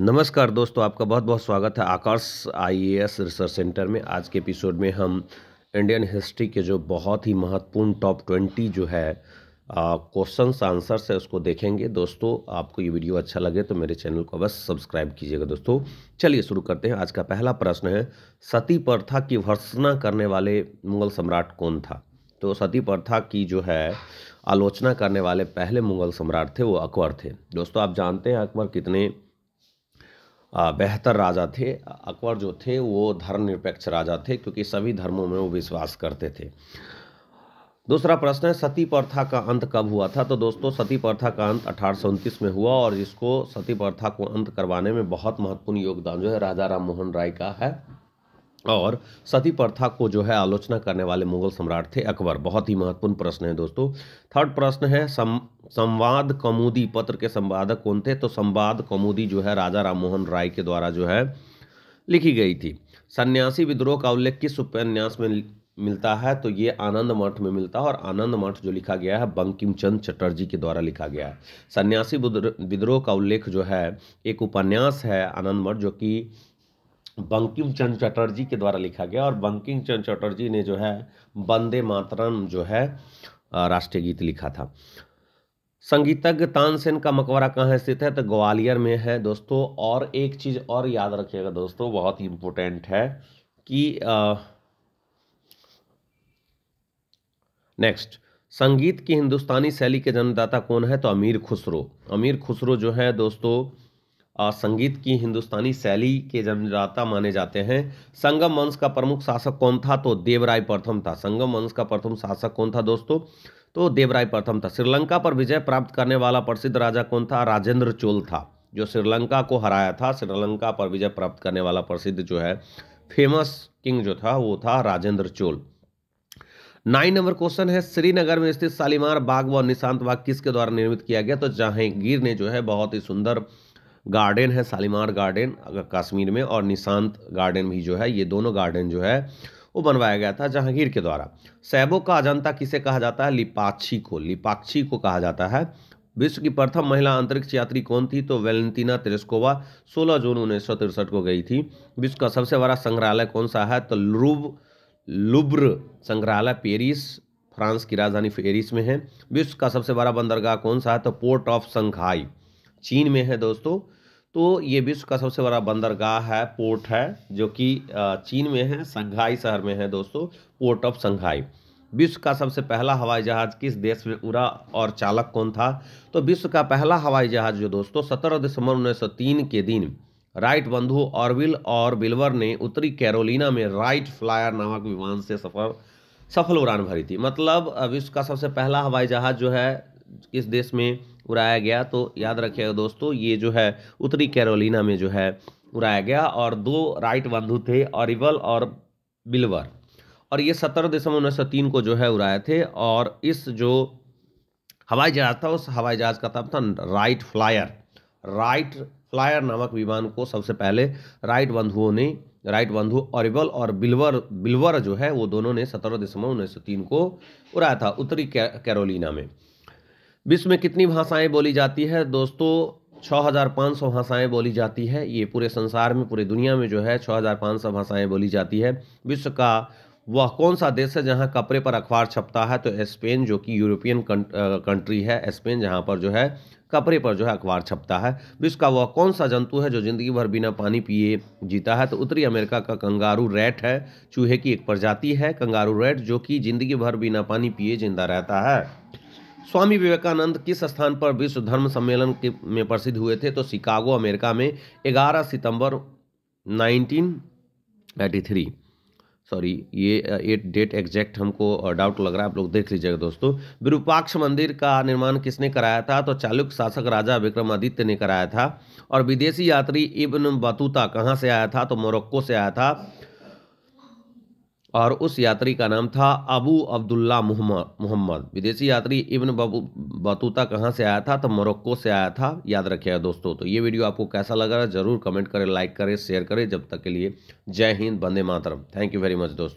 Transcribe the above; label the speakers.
Speaker 1: नमस्कार दोस्तों आपका बहुत बहुत स्वागत है आकाश आईएएस रिसर्च सेंटर में आज के एपिसोड में हम इंडियन हिस्ट्री के जो बहुत ही महत्वपूर्ण टॉप ट्वेंटी जो है क्वेश्चन आंसर्स है उसको देखेंगे दोस्तों आपको ये वीडियो अच्छा लगे तो मेरे चैनल को बस सब्सक्राइब कीजिएगा दोस्तों चलिए शुरू करते हैं आज का पहला प्रश्न है सती प्रथा की भर्सना करने वाले मुगल सम्राट कौन था तो सती प्रथा की जो है आलोचना करने वाले पहले मुगल सम्राट थे वो अकबर थे दोस्तों आप जानते हैं अकबर कितने बेहतर राजा थे अकबर जो थे वो धर्मनिरपेक्ष राजा थे क्योंकि सभी धर्मों में वो विश्वास करते थे दूसरा प्रश्न है सती प्रथा का अंत कब हुआ था तो दोस्तों सती प्रथा का अंत अठारह में हुआ और इसको सती प्रथा को अंत करवाने में बहुत महत्वपूर्ण योगदान जो है राजा राम मोहन राय का है और सती प्रथा को जो है आलोचना करने वाले मुगल सम्राट थे अकबर बहुत ही महत्वपूर्ण प्रश्न है दोस्तों थर्ड प्रश्न है सम संवाद कमुदी पत्र के संवादक कौन थे तो संवाद कमुदी जो है राजा राममोहन राय के द्वारा जो है लिखी गई थी सन्यासी विद्रोह का उल्लेख किस उपन्यास में मिलता है तो ये आनंद मठ में मिलता है और आनंद मठ जो लिखा गया है बंकिम चंद चटर्जी के द्वारा लिखा गया है सन्यासी विद्रोह का उल्लेख जो है एक उपन्यास है आनंद मठ जो कि बंकिम चंद चटर्जी के द्वारा लिखा गया और बंकिम चंद चटर्जी ने जो है वंदे मातरम जो है राष्ट्रीय गीत लिखा था संगीतज्ञ तानसेन का मकबरा कहाँ स्थित है तो ग्वालियर में है दोस्तों और एक चीज़ और याद रखिएगा दोस्तों बहुत ही इम्पोर्टेंट है कि नेक्स्ट संगीत की हिंदुस्तानी शैली के जन्मदाता कौन है तो अमीर खुसरो अमीर खुसरो जो है दोस्तों संगीत की हिंदुस्तानी शैली के जन्मदाता माने जाते हैं संगम वंश का प्रमुख शासक कौन था तो देवराय प्रथम था संगम वंश का प्रथम शासक कौन था दोस्तों तो देवराय प्रथम था श्रीलंका पर विजय प्राप्त करने वाला प्रसिद्ध राजा कौन था राजेंद्र चोल था जो श्रीलंका को हराया था श्रीलंका पर विजय प्राप्त करने वाला प्रसिद्ध जो है फेमस किंग जो था वो था Rajendra Chola nine number question है श्रीनगर में स्थित शालीमार बाग व निशांत बाग किसके द्वारा निर्मित किया गया तो जहांगीर ने जो है बहुत ही सुंदर गार्डन है शालीमार गार्डन अगर कश्मीर में और निशांत गार्डन भी जो है ये दोनों गार्डन जो है वो बनवाया गया था जहांगीर के द्वारा सैबो का अजंता किसे कहा जाता है लिपाक्षी को लिपाक्षी को कहा जाता है विश्व की प्रथम महिला अंतरिक्ष यात्री कौन थी तो वेलेंटिना तेरेस्कोवा 16 जून उन्नीस सौ तिरसठ को गई थी विश्व का सबसे बड़ा संग्रहालय कौन सा है तो लुब लुब्र संग्रहालय पेरिस फ्रांस की राजधानी पेरिस में है विश्व का सबसे बड़ा बंदरगाह कौन सा है तो पोर्ट ऑफ संघाई चीन में है दोस्तों तो ये विश्व का सबसे बड़ा बंदरगाह है पोर्ट है जो कि चीन में है संघाई शहर में है दोस्तों पोर्ट ऑफ संघाई विश्व का सबसे पहला हवाई जहाज़ किस देश में उड़ा और चालक कौन था तो विश्व का पहला हवाई जहाज़ जो दोस्तों सत्रह दिसंबर तीन के दिन राइट बंधु ऑरविल और बिल्वर ने उत्तरी कैरोलिना में राइट फ्लायर नामक विमान से सफर सफल उड़ान भरी थी मतलब विश्व का सबसे पहला हवाई जहाज़ जो है किस देश में उड़ाया गया तो याद रखिएगा दोस्तों ये जो है उत्तरी कैरोलिना में जो है उड़ाया गया और दो राइट बंधु थे ऑरिवल और बिल्वर और ये सत्रह दिसंबर उन्नीस सौ तीन को जो है उड़ाए थे और इस जो हवाई जहाज था उस हवाई जहाज का नाम था राइट फ्लायर राइट फ्लायर नामक विमान को सबसे पहले राइट बंधुओं ने राइट बंधु ऑरिबल और बिल्वर बिल्वर जो है वो दोनों ने सत्रह दिसंबर उन्नीस सौ तीन को उड़ाया था उत्तरी कैरोलिना में विश्व में कितनी भाषाएं बोली जाती है दोस्तों 6500 भाषाएं बोली जाती है ये पूरे संसार में पूरी दुनिया में जो है 6500 भाषाएं बोली जाती है विश्व का वह कौन सा देश है जहां कपड़े पर अखबार छपता है तो स्पेन जो कि यूरोपियन कंट्री है स्पेन जहां पर जो है कपड़े पर जो है अखबार छपता है विश्व का वह कौन सा जंतु है जो जिंदगी भर बिना पानी पिए जीता है तो उत्तरी अमेरिका का कंगारू रेट है चूहे की एक प्रजाति है कंगारू रेट जो कि जिंदगी भर बिना पानी पिए जिंदा रहता है स्वामी विवेकानंद किस स्थान पर विश्व धर्म सम्मेलन के में प्रसिद्ध हुए थे तो शिकागो अमेरिका में 11 सितंबर 1983 सॉरी ये एट डेट एग्जैक्ट हमको डाउट लग रहा है आप लोग देख लीजिएगा दोस्तों विरूपाक्ष मंदिर का निर्माण किसने कराया था तो चालुक्य शासक राजा विक्रमादित्य ने कराया था और विदेशी यात्री इब्न बतूता कहाँ से आया था तो मोरक्को से आया था और उस यात्री का नाम था अबू अब्दुल्ला मोहम्मद विदेशी यात्री इब्न बतूता कहाँ से आया था तो मोरक्को से आया था याद रखिएगा दोस्तों तो ये वीडियो आपको कैसा लगा ज़रूर कमेंट करें लाइक करें शेयर करें जब तक के लिए जय हिंद बंदे मातरम थैंक यू वेरी मच दोस्तों